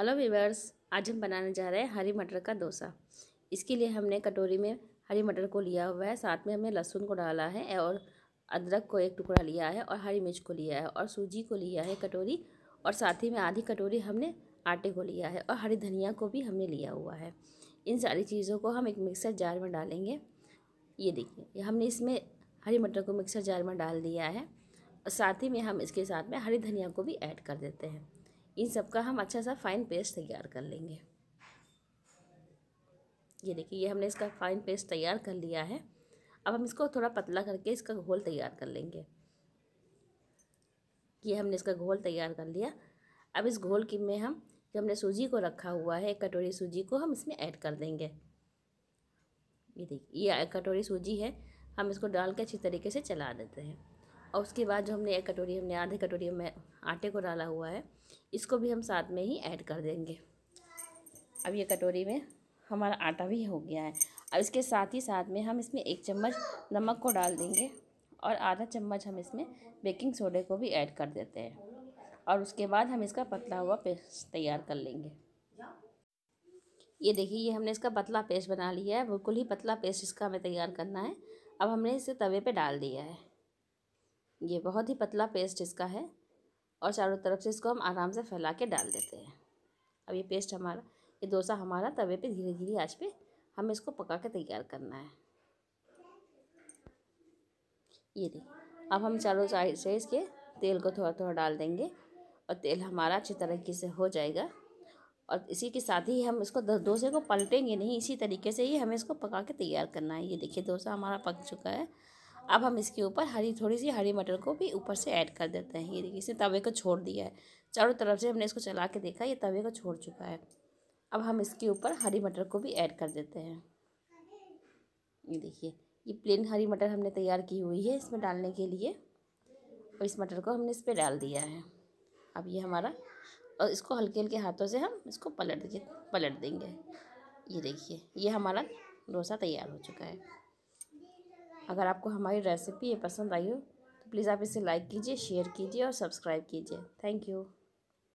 hello viewers आज हम बनाने जा रहे हैं हरी मटर का डोसा इसके लिए हमने कटोरी में हरी मटर को लिया हुआ है साथ में हमने लहसुन को डाला है और अदरक को एक टुकड़ा लिया है और हरी मिर्च को लिया है और सूजी को लिया है कटोरी और साथ ही में आधी कटोरी हमने आटे को लिया है और हरी धनिया को भी हमने लिया हुआ है इन सारी चीज़ों को हम एक मिक्सर जार में डालेंगे ये देखिए हमने इसमें हरी मटर को मिक्सर जार में डाल दिया है और साथ ही में हम इसके साथ में हरी धनिया को भी ऐड कर देते हैं इन सब का हम अच्छा सा फाइन पेस्ट तैयार कर लेंगे ये देखिए ये हमने इसका फाइन पेस्ट तैयार कर लिया है अब हम इसको थोड़ा पतला करके इसका घोल तैयार कर लेंगे ये हमने इसका घोल तैयार कर लिया अब इस घोल की में हम जो हमने सूजी को रखा हुआ है एक कटोरी सूजी को हम इसमें ऐड कर देंगे ये देखिए ये कटोरी सूजी है हम इसको डाल के अच्छी तरीके से चला देते हैं और उसके बाद जो हमने एक कटोरी हमने आधे कटोरी में आटे को डाला हुआ है इसको भी हम साथ में ही ऐड कर देंगे अब ये कटोरी में हमारा आटा भी हो गया है अब इसके साथ ही साथ में हम इसमें एक चम्मच नमक को डाल देंगे और आधा चम्मच हम इसमें बेकिंग सोडे को भी ऐड कर देते हैं और उसके बाद हम इसका पतला हुआ पेस्ट तैयार कर लेंगे ये देखिए ये हमने इसका पतला पेस्ट बना लिया है बिल्कुल ही पतला पेस्ट इसका हमें तैयार करना है अब हमने इसे तवे पे डाल दिया है ये बहुत ही पतला पेस्ट इसका है और चारों तरफ से इसको हम आराम से फैला के डाल देते हैं अब ये पेस्ट हमारा ये डोसा हमारा तवे पे धीरे धीरे आज पे हमें इसको पका के तैयार करना है ये देखिए अब हम चारों साइड से इसके तेल को थोड़ा थोड़ा डाल देंगे और तेल हमारा अच्छी तरीके से हो जाएगा और इसी के साथ ही हम इसको डोसे को पलटेंगे नहीं इसी तरीके से ही हमें इसको पका के तैयार करना है ये देखिए डोसा हमारा पक चुका है अब हम इसके ऊपर हरी थोड़ी सी हरी मटर को भी ऊपर से ऐड कर देते हैं ये देखिए इसने तवे को छोड़ दिया है चारों तरफ से हमने इसको चला के देखा ये तवे को छोड़ चुका है अब हम इसके ऊपर हरी मटर को भी ऐड कर देते हैं ये देखिए ये प्लेन हरी मटर हमने तैयार की हुई है इसमें डालने के लिए और इस मटर को हमने इस पर डाल दिया है अब ये हमारा और इसको हल्के हल्के हाथों से हम इसको पलट देंगे पलट देंगे ये देखिए ये हमारा डोसा तैयार हो चुका है अगर आपको हमारी रेसिपी ये पसंद आई हो तो प्लीज़ आप इसे लाइक कीजिए शेयर कीजिए और सब्सक्राइब कीजिए थैंक यू